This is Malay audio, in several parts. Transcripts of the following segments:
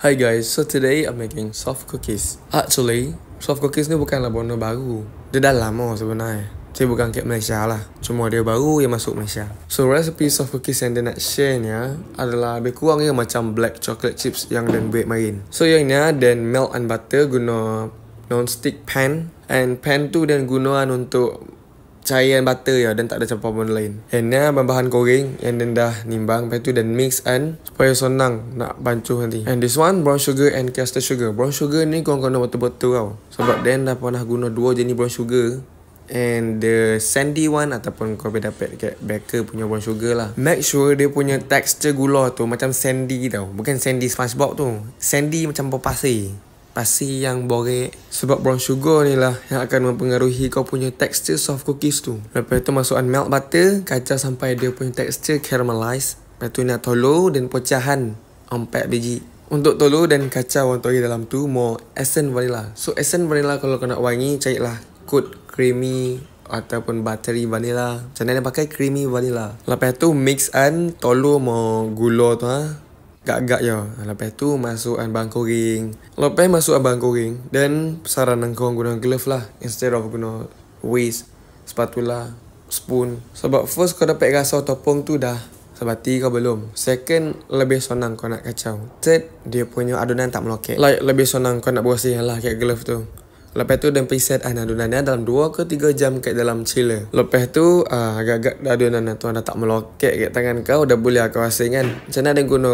Hi guys, so today I'm making soft cookies. Actually, soft cookies ni bukanlah benda baru. Dia dah lama sebenarnya. Saya bukan kat Malaysia lah. Cuma dia baru yang masuk Malaysia. So, recipe soft cookies yang dia nak share ni ah, adalah lebih kurang dia macam black chocolate chips yang dan buat main. So, yang ni ah, dan melt and butter guna non-stick pan. And pan tu dan gunaan untuk cayenne butter ya dan tak ada campur benda lain. And ya bahan-bahan goreng yang then dah nimbang lepas tu dan mix and supaya senang nak bancuh nanti. And this one brown sugar and caster sugar. Brown sugar ni kau kena betul-betul tau. Sebab then dah pernah guna dua jenis brown sugar and the sandy one ataupun kau boleh dapat dekat baker punya brown sugar lah. Make sure dia punya texture gula tu macam sandy tau. Bukan sandy SpongeBob tu. Sandy macam pasir pasti yang borek sebab brown sugar ni lah yang akan mempengaruhi kau punya tekstur soft cookies tu lepas tu masukkan melt butter kacau sampai dia punya tekstur caramelize lepas tu nak telur dan pecahan 4 biji untuk telur dan kacau orang tuai dalam tu more essence vanilla so essence vanilla kalau kau nak wangi carilah kut creamy ataupun buttery vanilla macam mana pakai creamy vanilla lepas tu mix an telur more gula tu ha agak-agak ya. Lepas itu masuk abang kuring. Lepas masuk abang kuring. Dan saran kau guna glove lah. Instead of guna waist, spatula, spoon. Sebab first kau dapat rasa topong tu dah. Sebab tiga belum. Second, lebih senang kau nak kacau. Third, dia punya adunan tak meloket. Like, lebih senang kau nak bersih lah kayak glove tu. Lepas tu dan preset ah, adunannya dalam 2 ke 3 jam kat dalam chiller. Lepas tu ah, agak-agak adunan tu anda tak meloket kat tangan kau dah boleh aku rasa kan. Macam mana ada guna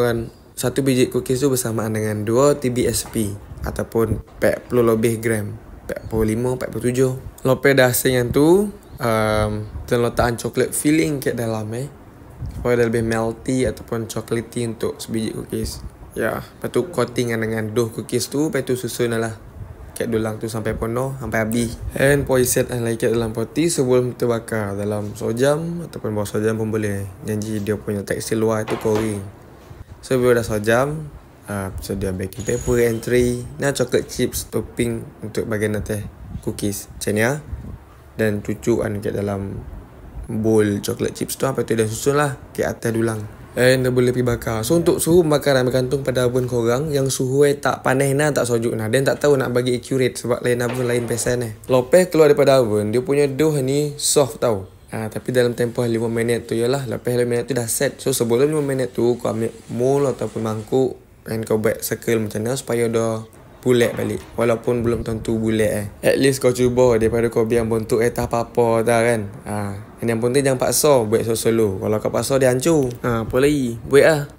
satu biji cookies tu bersamaan dengan 2 TBSP ataupun 40 lebih gram. 45, 47. Lope dasar yang tu, um, dan letakkan coklat filling ke dalam eh. Supaya dia lebih melty ataupun coklaty untuk sebiji cookies. Ya, yeah. lepas tu coating dengan doh cookies tu, lepas tu susun lah. Kek dulang tu sampai penuh, sampai habis. And poiset and like dalam poti sebelum terbakar dalam sojam ataupun bawah sojam pun boleh. Janji dia punya tekstil luar tu kering. So bila dah soal jam uh, So dia baking paper entry Nah chocolate chips topping Untuk bagian nanti cookies Macam ni lah Dan cucu kan kat dalam Bowl chocolate chips tu Apa tu dia susun lah Ke atas dulang And dia boleh pergi bakar So untuk suhu pembakaran Bergantung pada oven korang Yang suhu eh tak panas nah Tak sojuk nah Dan tak tahu nak bagi accurate Sebab lain oven lain pesan eh Lopez keluar daripada oven Dia punya dough ni soft tau Ha, tapi dalam tempoh 5 minit tu ialah Lepas 5 minit tu dah set So sebelum 5 minit tu Kau ambil mul ataupun mangkuk Dan kau buat circle macam mana Supaya dah bulat balik Walaupun belum tentu bulat eh At least kau cuba Daripada kau biar bentuk eh tak apa-apa dah kan ha. yang penting jangan paksa Buat solo-solo Kalau kau paksa dia hancur ha, Apa lagi Buat lah